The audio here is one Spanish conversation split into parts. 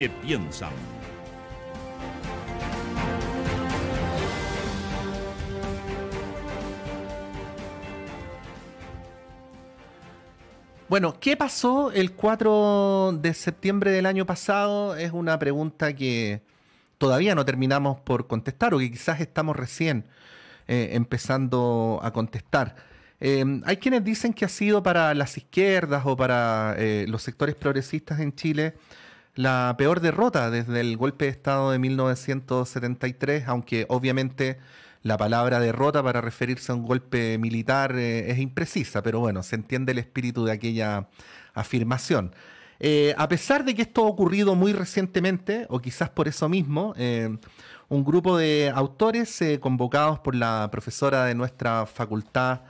¿Qué piensan. Bueno, ¿qué pasó el 4 de septiembre del año pasado? Es una pregunta que todavía no terminamos por contestar o que quizás estamos recién eh, empezando a contestar. Em, hay quienes dicen que ha sido para las izquierdas o para eh, los sectores progresistas en Chile la peor derrota desde el golpe de Estado de 1973, aunque obviamente la palabra derrota para referirse a un golpe militar eh, es imprecisa, pero bueno, se entiende el espíritu de aquella afirmación. Eh, a pesar de que esto ha ocurrido muy recientemente, o quizás por eso mismo, eh, un grupo de autores convocados por la profesora de nuestra facultad,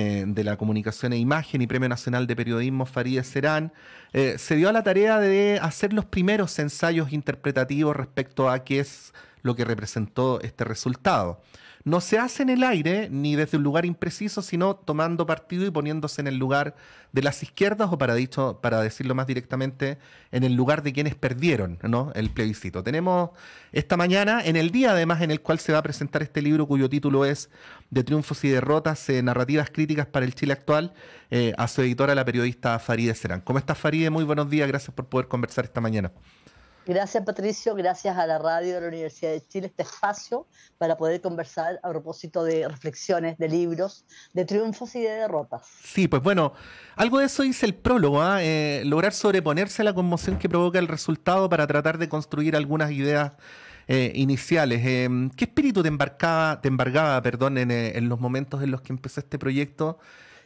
eh, de la Comunicación e Imagen y Premio Nacional de Periodismo Farideh Serán, eh, se dio a la tarea de hacer los primeros ensayos interpretativos respecto a qué es lo que representó este resultado no se hace en el aire ni desde un lugar impreciso, sino tomando partido y poniéndose en el lugar de las izquierdas o para, dicho, para decirlo más directamente, en el lugar de quienes perdieron el plebiscito. Tenemos esta mañana, en el día además en el cual se va a presentar este libro cuyo título es De triunfos y derrotas, eh, narrativas críticas para el Chile actual, eh, a su editora, la periodista Faride Serán. ¿Cómo estás Faride? Muy buenos días, gracias por poder conversar esta mañana. Gracias Patricio, gracias a la radio de la Universidad de Chile este espacio para poder conversar a propósito de reflexiones, de libros, de triunfos y de derrotas. Sí, pues bueno, algo de eso dice el prólogo, ¿ah? eh, lograr sobreponerse a la conmoción que provoca el resultado para tratar de construir algunas ideas eh, iniciales. Eh, ¿Qué espíritu te, embarcaba, te embargaba perdón, en, los momentos en los que empezó este proyecto?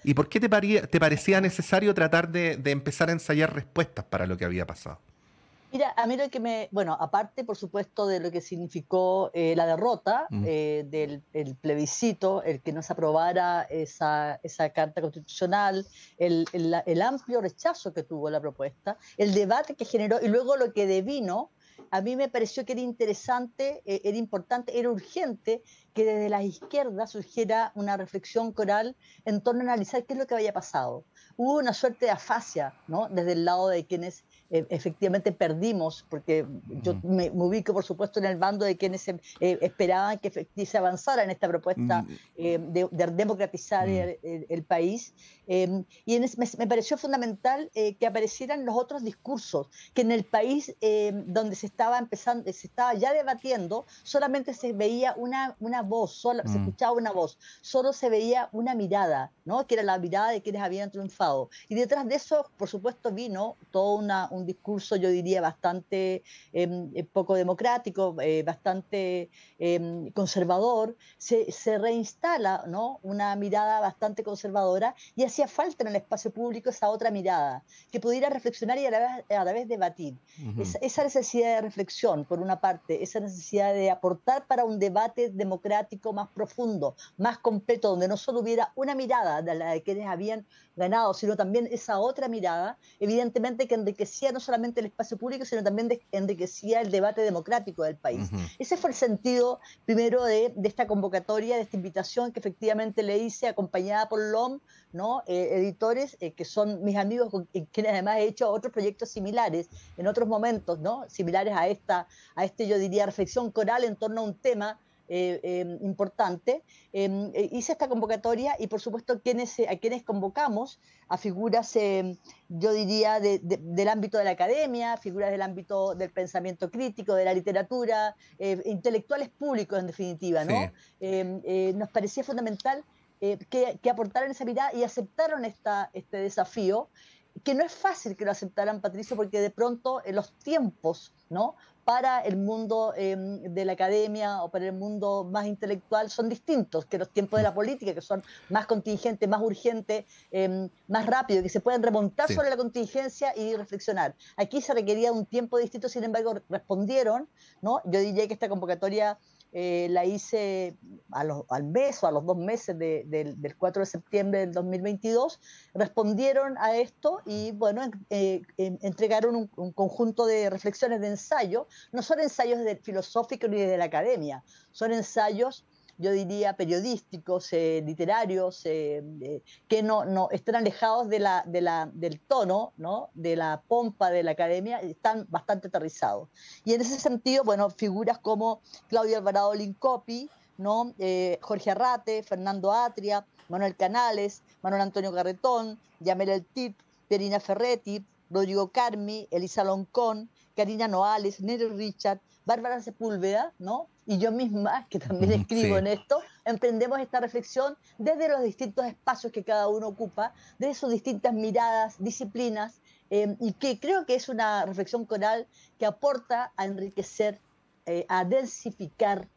¿Y por qué te, te parecía necesario tratar de empezar a ensayar respuestas para lo que había pasado? Mira, a mí lo que me. Bueno, aparte, por supuesto, de lo que significó eh, la derrota mm. eh, del plebiscito, el que no se aprobara esa, carta constitucional, el, amplio rechazo que tuvo la propuesta, el debate que generó y luego lo que devino, a mí me pareció que era interesante, eh, era importante, era urgente que desde la izquierda surgiera una reflexión coral en torno a analizar qué es lo que había pasado. Hubo una suerte de afasia, ¿no? Desde el lado de quienes e, efectivamente perdimos, porque yo me, ubico, por supuesto, en el bando de quienes eh, esperaban que se avanzara en esta propuesta mm. eh, de, democratizar mm. el, país. Em, y me, pareció fundamental eh, que aparecieran los otros discursos, que en el país em, donde se estaba empezando, se estaba ya debatiendo, solamente se veía una, una voz, se mm. escuchaba una voz, solo se veía una mirada, ¿no? que era la mirada de quienes habían triunfado. Y detrás de eso, por supuesto, vino toda un una discurso, yo diría, bastante em, eh, poco democrático, eh, bastante em, conservador, se, se, reinstala ¿no? una mirada bastante conservadora y hacía falta en el espacio público esa otra mirada, que pudiera reflexionar y a la vez, debatir. esa necesidad de reflexión, por una parte, esa necesidad de aportar para un debate democrático más profundo, más completo, donde no solo hubiera una mirada de la de quienes habían ganado, sino también esa otra mirada, evidentemente que enriquecía no solamente el espacio público, sino también enriquecía el debate democrático del país. Ese fue el sentido primero de, esta convocatoria, de esta invitación que efectivamente le hice acompañada por LOM, ¿no? Eh, editores eh, que son mis amigos, con quienes además he hecho otros proyectos similares en otros momentos, ¿no? similares a esta, a este, yo diría, reflexión coral en torno a un tema eh, em, importante. Em, eh, hice esta convocatoria y por supuesto quienes, eh, a quienes convocamos a figuras, em, yo diría, del ámbito de la academia, figuras del ámbito del pensamiento crítico, de la literatura, intelectuales públicos en definitiva, ¿no? nos parecía fundamental que, aportaran esa mirada y aceptaron esta, este desafío que no es fácil que lo aceptaran, Patricio, porque de pronto los tiempos, ¿no? para el mundo em, de la academia o para el mundo más intelectual son distintos que los tiempos de la política, que son más contingentes, más urgentes, em, más rápido, que se pueden remontar sobre la contingencia y reflexionar. Aquí se requería un tiempo distinto, sin embargo, respondieron, ¿no? Yo diría que esta convocatoria eh, la hice al mes o a los dos meses del 4 de septiembre del 2022, respondieron a esto y bueno, eh, entregaron un, conjunto de reflexiones de ensayo. No son ensayos de, filosóficos ni de la academia, son ensayos yo diría, periodísticos, eh, literarios, eh, eh, que no, no están alejados de del tono, ¿no? de la pompa de la academia, están bastante aterrizados. Y en ese sentido, bueno, figuras como Claudia Alvarado Lincopi, ¿no? Jorge Arrate, Fernando Atria, Manuel Canales, Manuel Antonio Garretón, Yamel El Tip, Pierina Ferretti, Rodrigo Carmi, Elisa Loncón, Karina Noales, Nero Richard, Bárbara Sepúlveda, ¿no? Y yo misma, que también escribo en esto, emprendemos esta reflexión desde los distintos espacios que cada uno ocupa, desde sus distintas miradas, disciplinas, eh, y que creo que es una reflexión coral que aporta a enriquecer, eh, a densificar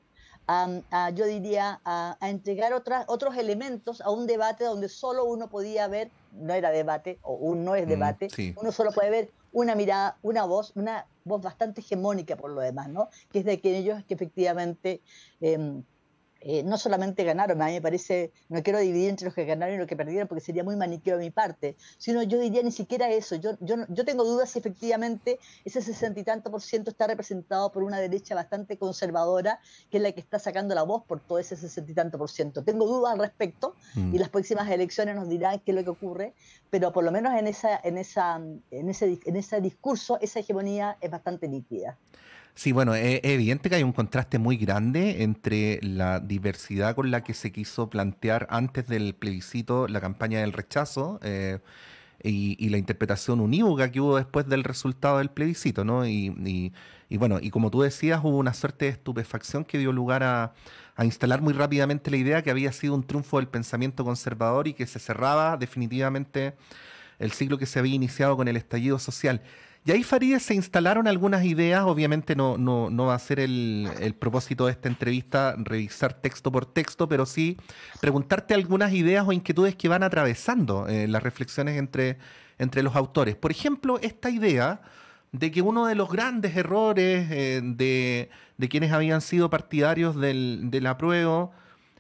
a, yo diría, a, entregar otros elementos a un debate donde solo uno podía ver, no era debate, o no es mm, debate, uno solo puede ver una mirada, una voz, una voz bastante hegemónica por lo demás, ¿no? Que es de aquellos que efectivamente em, eh, no solamente ganaron, a mí me parece, no quiero dividir entre los que ganaron y los que perdieron porque sería muy maniqueo de mi parte, sino yo diría ni siquiera eso. Yo, yo, yo tengo dudas si efectivamente ese sesenta y tanto por ciento está representado por una derecha bastante conservadora, que es la que está sacando la voz por todo ese sesenta y tanto por ciento. Tengo dudas al respecto mm. y las próximas elecciones nos dirán qué es lo que ocurre, pero por lo menos en, esa, en, esa, en, ese, en ese discurso esa hegemonía es bastante nítida. Sí, bueno, e, es evidente que hay un contraste muy grande entre la diversidad con la que se quiso plantear antes del plebiscito la campaña del rechazo. Eh, y, la interpretación unívoca que hubo después del resultado del plebiscito, ¿no? Y, bueno, y como tú decías, hubo una suerte de estupefacción que dio lugar a, a, instalar muy rápidamente la idea que había sido un triunfo del pensamiento conservador y que se cerraba definitivamente el ciclo que se había iniciado con el estallido social. Y ahí Farideh se instalaron algunas ideas, obviamente no, va a ser el, propósito de esta entrevista revisar texto por texto, pero sí preguntarte algunas ideas o inquietudes que van atravesando eh, las reflexiones entre, los autores. Por ejemplo, esta idea de que uno de los grandes errores eh, de, quienes habían sido partidarios del apruebo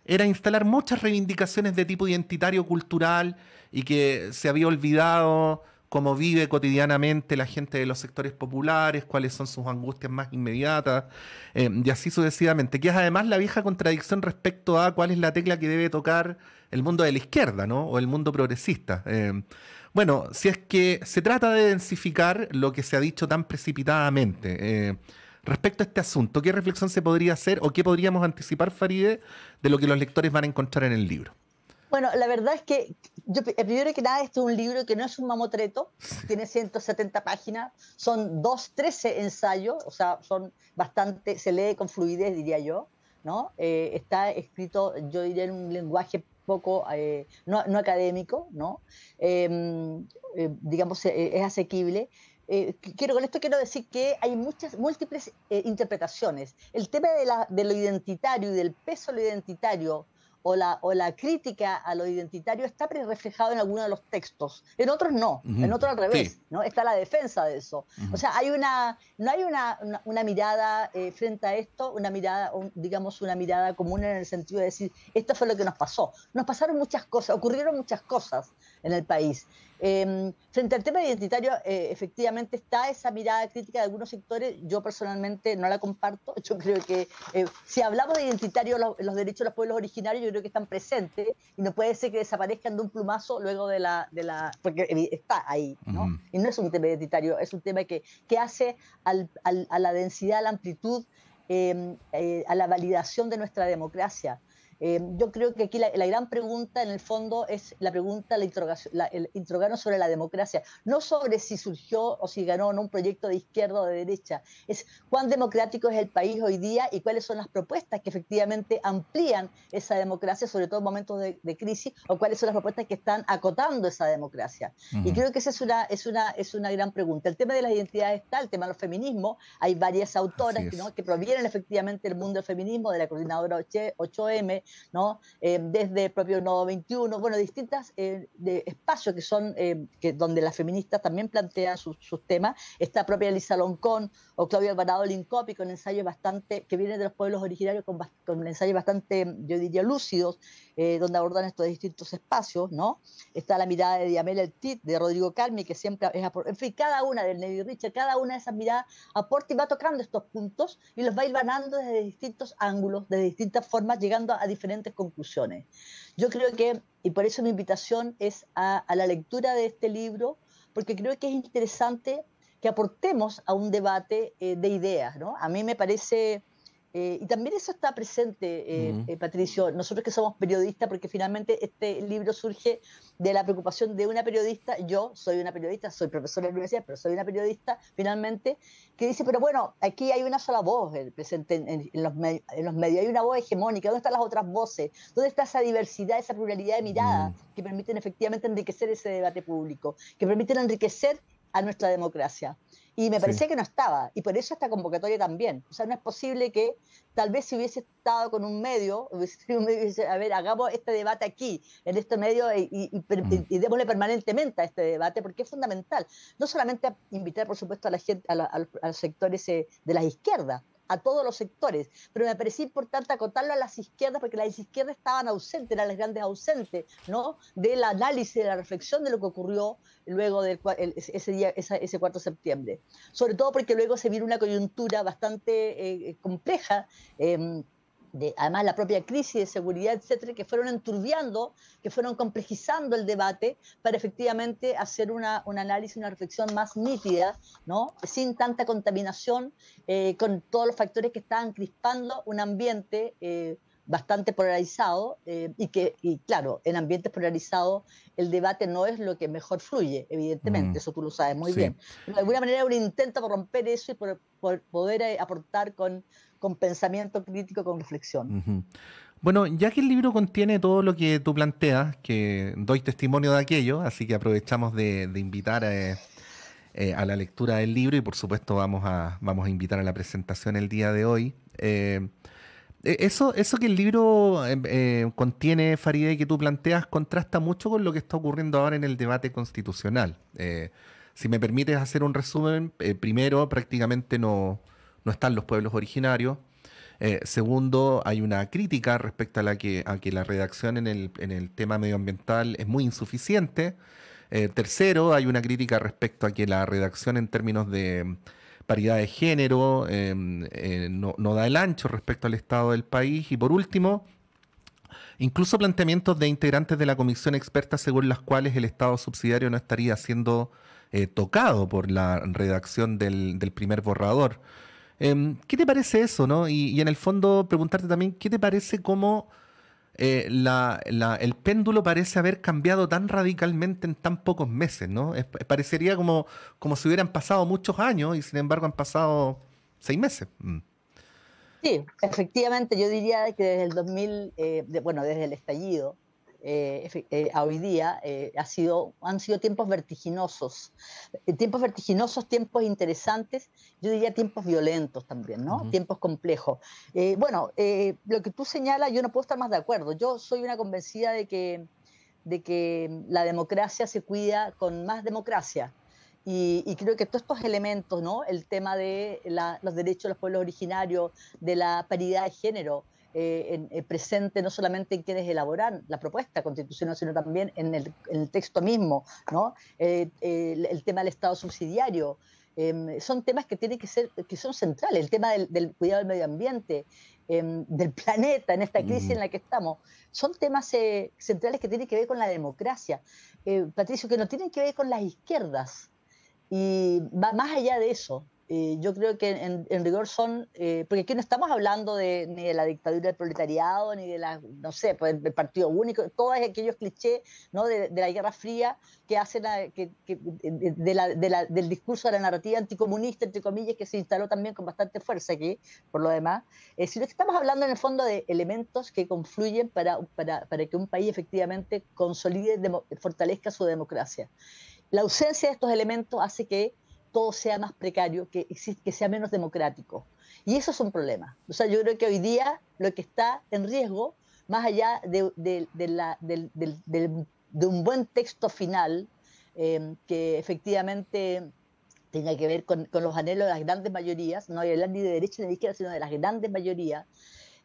era instalar muchas reivindicaciones de tipo identitario cultural y que se había olvidado cómo vive cotidianamente la gente de los sectores populares, cuáles son sus angustias más inmediatas, eh, y así sucesivamente, que es además la vieja contradicción respecto a cuál es la tecla que debe tocar el mundo de la izquierda, O el mundo progresista. Eh, bueno, si es que se trata de densificar lo que se ha dicho tan precipitadamente. Eh, respecto a este asunto, ¿qué reflexión se podría hacer o qué podríamos anticipar, Faride, de lo que los lectores van a encontrar en el libro? Bueno, la verdad es que yo, eh, primero que nada, este es un libro que no es un mamotreto, tiene 170 páginas, son dos, 13 ensayos, o sea, son bastante, se lee con fluidez, diría yo, ¿no? Eh, está escrito, yo diría, en un lenguaje poco eh, no, no, académico, ¿no? Em, digamos, es asequible. quiero, con esto quiero decir que hay muchas, múltiples interpretaciones. El tema de, de, lo identitario y del peso de lo identitario o la, o la crítica a lo identitario está reflejado en algunos de los textos, en otros no, en otros al revés, ¿no? Está la defensa de eso. O sea, hay una, no hay una, una, mirada eh, frente a esto, una mirada, digamos, una mirada común en el sentido de decir, esto fue lo que nos pasó. Nos pasaron muchas cosas, ocurrieron muchas cosas en el país. Em, frente al tema identitario, eh, efectivamente está esa mirada crítica de algunos sectores. Yo personalmente no la comparto. Yo creo que eh, si hablamos de identitario, los, derechos de los pueblos originarios, yo creo que están presentes y no puede ser que desaparezcan de un plumazo luego de la. De la porque está ahí, ¿no? Y no es un tema identitario, es un tema que, hace a la densidad, a la amplitud, em, eh, a la validación de nuestra democracia. Eh, yo creo que aquí la, gran pregunta, en el fondo, es la pregunta, la interrogación, el interrogarnos sobre la democracia, no sobre si surgió o si ganó en un proyecto de izquierda o de derecha, es cuán democrático es el país hoy día y cuáles son las propuestas que efectivamente amplían esa democracia, sobre todo en momentos de, crisis, o cuáles son las propuestas que están acotando esa democracia. Y creo que esa es una, es, una, es una gran pregunta. El tema de las identidades está, el tema del feminismo. hay varias autoras que provienen efectivamente del mundo del feminismo, de la coordinadora 8M, ¿no? Eh, desde el propio Nodo 21, bueno, distintas eh, espacios que son eh, donde las feministas también plantean sus, temas. Esta propia Elisa Loncón o Claudia Alvarado Lincopi con ensayos bastante, que viene de los pueblos originarios con, con ensayos bastante, yo diría, lúcidos eh, donde abordan estos distintos espacios, ¿no? Está la mirada de Diamela El Tit, de Rodrigo Calmi, que siempre es... En fin, cada una del Neville Richard, cada una de esas miradas aporta y va tocando estos puntos y los va ir ganando desde distintos ángulos, de distintas formas, llegando a diferentes conclusiones. Yo creo que, y por eso mi invitación es a, la lectura de este libro, porque creo que es interesante que aportemos a un debate eh, de ideas, ¿no? A mí me parece eh, y también eso está presente, eh, eh, Patricio, nosotros que somos periodistas, porque finalmente este libro surge de la preocupación de una periodista, yo soy una periodista, soy profesora de la universidad, pero soy una periodista finalmente, que dice, pero bueno, aquí hay una sola voz presente en, los medios, hay una voz hegemónica, ¿dónde están las otras voces? ¿Dónde está esa diversidad, esa pluralidad de miradas que permiten efectivamente enriquecer ese debate público, que permiten enriquecer a nuestra democracia? Y me parecía que no estaba, y por eso esta convocatoria también. O sea, no es posible que tal vez si hubiese estado con un medio, hubiese, a ver, hagamos este debate aquí, en este medio, mm. y, démosle permanentemente a este debate, porque es fundamental. No solamente invitar, por supuesto, a la gente, a, a los sectores de las izquierdas, a todos los sectores, pero me parecía importante acotarlo a las izquierdas porque las izquierdas estaban ausentes, eran las grandes ausentes, ¿no? Del análisis, de la reflexión de lo que ocurrió luego de ese día, ese 4 de septiembre. Sobre todo porque luego se vino una coyuntura bastante eh, eh, compleja. Em, de, además la propia crisis de seguridad, etcétera, que fueron enturbiando, que fueron complejizando el debate para efectivamente hacer una, un análisis, una reflexión más nítida, ¿no? sin tanta contaminación, eh, con todos los factores que estaban crispando un ambiente eh, bastante polarizado eh, y que, y claro, en ambientes polarizados el debate no es lo que mejor fluye, evidentemente, mm. eso tú lo sabes muy bien. de alguna manera un intento por romper eso y por poder aportar con con pensamiento crítico, con reflexión. Bueno, ya que el libro contiene todo lo que tú planteas, que doy testimonio de aquello, así que aprovechamos de, invitar eh, eh, a, la lectura del libro y por supuesto vamos a, vamos a invitar a la presentación el día de hoy. Eh, eso, eso que el libro em, contiene, Faride, que tú planteas, contrasta mucho con lo que está ocurriendo ahora en el debate constitucional. si me permites hacer un resumen, primero prácticamente no no están los pueblos originarios. Eh, segundo, hay una crítica respecto a, la que, a que la redacción en el, tema medioambiental es muy insuficiente. Eh, tercero, hay una crítica respecto a que la redacción en términos de mm, paridad de género em, eh, no, da el ancho respecto al estado del país. Y por último, incluso planteamientos de integrantes de la comisión experta según las cuales el Estado subsidiario no estaría siendo tocado por la redacción del primer borrador. Em, ¿Qué te parece eso, no? Y, en el fondo preguntarte también, ¿qué te parece cómo eh, el péndulo parece haber cambiado tan radicalmente en tan pocos meses, no? parecería como, como si hubieran pasado muchos años y sin embargo han pasado seis meses. Mm. Sí, efectivamente, yo diría que desde el 2000, eh, bueno, desde el estallido, eh, eh, a hoy día eh, ha sido, han sido tiempos vertiginosos, tiempos vertiginosos, tiempos interesantes, yo diría tiempos violentos también, ¿no? Tiempos complejos. bueno, lo que tú señalas, yo no puedo estar más de acuerdo. Yo soy una convencida de que, de que la democracia se cuida con más democracia. Y, creo que todos estos elementos, ¿no? el tema de los derechos de los pueblos originarios, de la paridad de género, eh, eh, presente no solamente en quienes elaboran la propuesta constitucional, sino también en el, texto mismo, ¿no? Eh, el, tema del Estado subsidiario. Em, son temas que tienen que ser, que son centrales, el tema del, cuidado del medio ambiente, em, del planeta, en esta crisis en la que estamos, son temas centrales que tienen que ver con la democracia, Patricio, que no tienen que ver con las izquierdas, y va más allá de eso, eh, yo creo que en, en rigor son, eh, porque aquí no estamos hablando de, ni de la dictadura del proletariado, ni de la, no sé, pues, del partido único, todos aquellos clichés ¿no? de, de la Guerra Fría que hacen que, la, del discurso de la narrativa anticomunista, entre comillas, que se instaló también con bastante fuerza aquí, por lo demás, eh, sino que estamos hablando en el fondo de elementos que confluyen para, para, para que un país efectivamente consolide, fortalezca su democracia. La ausencia de estos elementos hace que todo sea más precario, que, que sea menos democrático. Y eso es un problema. O sea, yo creo que hoy día lo que está en riesgo, más allá de, la, de un buen texto final, eh, que efectivamente tenga que ver con, los anhelos de las grandes mayorías, no hay hablar ni de derecha ni de izquierda, sino de las grandes mayorías,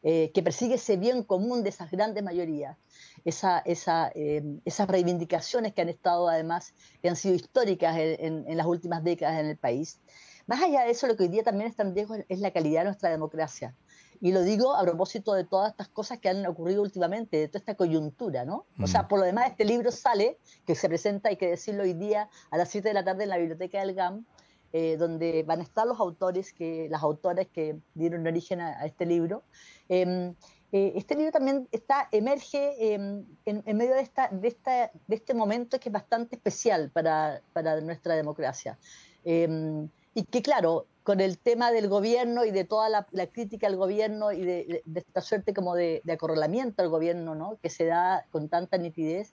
eh, que persigue ese bien común de esas grandes mayorías, em, esas reivindicaciones que han estado además, que han sido históricas en, las últimas décadas en el país. Más allá de eso, lo que hoy día también está en riesgo es la calidad de nuestra democracia. Y lo digo a propósito de todas estas cosas que han ocurrido últimamente, de toda esta coyuntura, ¿no? O sea, mm. por lo demás, este libro sale, que se presenta, hay que decirlo hoy día, a las 7 de la tarde en la biblioteca del GAM, eh, donde van a estar los autores, que, las autoras que dieron origen a, este libro. Em, eh, este libro también está, emerge em, en, medio de, esta, de, esta, de este momento que es bastante especial para, para nuestra democracia. Em, y que claro, con el tema del gobierno y de toda la, crítica al gobierno y de, esta suerte como de, acorralamiento al gobierno, ¿no? que se da con tanta nitidez,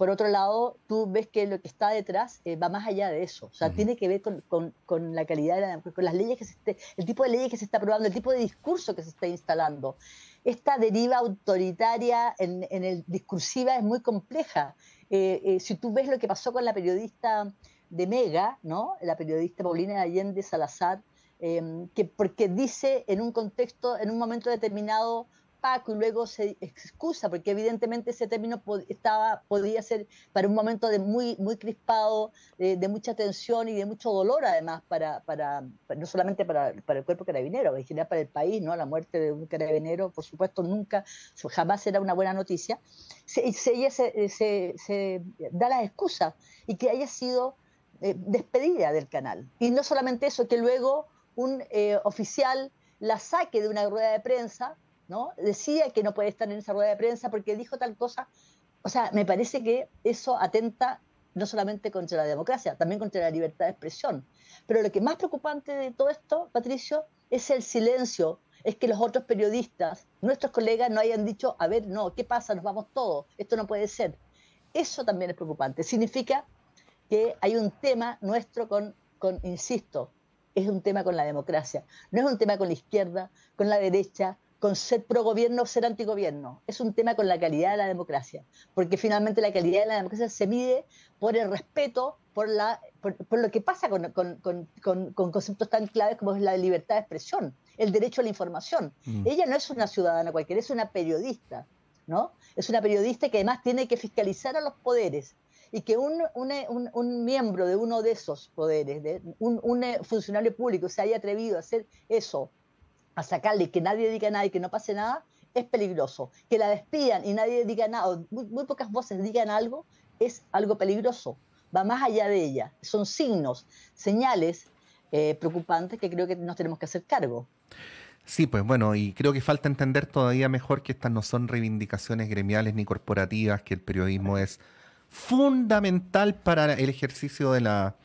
por otro lado, tú ves que lo que está detrás eh, va más allá de eso. O sea, tiene que ver con, con, la calidad, de la, con las leyes que el tipo de leyes que se está aprobando, el tipo de discurso que se está instalando. Esta deriva autoritaria en, en el discursiva es muy compleja. Eh, eh, si tú ves lo que pasó con la periodista de Mega, ¿no? La periodista Paulina Allende Salazar, que porque dice en un contexto, en un momento determinado, Paco y luego se excusa, porque evidentemente ese término estaba, podía ser para un momento muy, muy crispado, de, mucha tensión y de mucho dolor además, para, no solamente para, el cuerpo carabinero, en general para el país, ¿no? la muerte de un carabinero, por supuesto, nunca, jamás era una buena noticia. Se, se da las excusas y que haya sido eh, despedida del canal. Y no solamente eso, que luego un eh, oficial la saque de una rueda de prensa Decía que no puede estar en esa rueda de prensa porque dijo tal cosa. O sea, me parece que eso atenta no solamente contra la democracia, también contra la libertad de expresión. Pero lo que más preocupante de todo esto, Patricio, es el silencio, es que los otros periodistas, nuestros colegas, no hayan dicho, a ver, no, ¿qué pasa? Nos vamos todos, esto no puede ser. Eso también es preocupante. Significa que hay un tema nuestro con, con insisto, es un tema con la democracia, no es un tema con la izquierda, con la derecha, con ser pro gobierno o ser antigobierno. Es un tema con la calidad de la democracia, porque finalmente la calidad de la democracia se mide por el respeto, por, la, por, lo que pasa con, conceptos tan claves como es la libertad de expresión, el derecho a la información. Mm. Ella no es una ciudadana cualquiera, es una periodista, ¿no? Es una periodista que además tiene que fiscalizar a los poderes y que un, miembro de uno de esos poderes, de un, eh, funcionario público, se haya atrevido a hacer eso a sacarle que nadie diga nada y que no pase nada, es peligroso. Que la despidan y nadie diga nada, o muy, pocas voces digan algo, es algo peligroso. Va más allá de ella. Son signos, señales eh, preocupantes que creo que nos tenemos que hacer cargo. Sí, pues bueno, y creo que falta entender todavía mejor que estas no son reivindicaciones gremiales ni corporativas, que el periodismo es fundamental para el ejercicio de la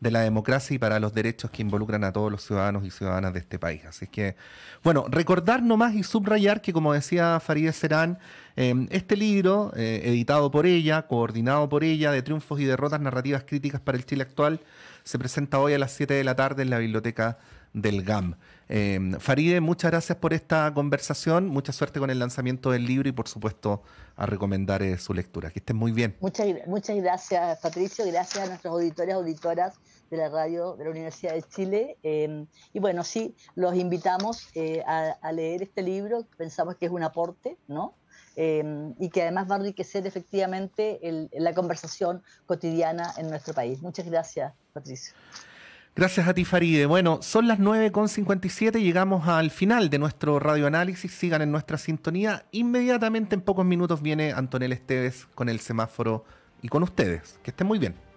de la democracia y para los derechos que involucran a todos los ciudadanos y ciudadanas de este país. Así que, bueno, recordar nomás y subrayar que, como decía Farideh Serán, em, este libro, eh, editado por ella, coordinado por ella, de triunfos y derrotas, narrativas críticas para el Chile actual, se presenta hoy a las 7 de la tarde en la biblioteca del GAM. Em, Faride, muchas gracias por esta conversación, mucha suerte con el lanzamiento del libro y por supuesto a recomendar eh, su lectura. Que estén muy bien. Muchas, muchas gracias, Patricio, gracias a nuestros auditores, auditoras de la radio de la Universidad de Chile. Em, y bueno, sí, los invitamos eh, a, a leer este libro, pensamos que es un aporte, ¿no? Em, y que además va a enriquecer efectivamente la conversación cotidiana en nuestro país. Muchas gracias, Patricio. Gracias a ti, Faride. Bueno, son las 9.57 llegamos al final de nuestro radioanálisis. Sigan en nuestra sintonía. Inmediatamente, en pocos minutos, viene Antonel Esteves con el semáforo y con ustedes. Que estén muy bien.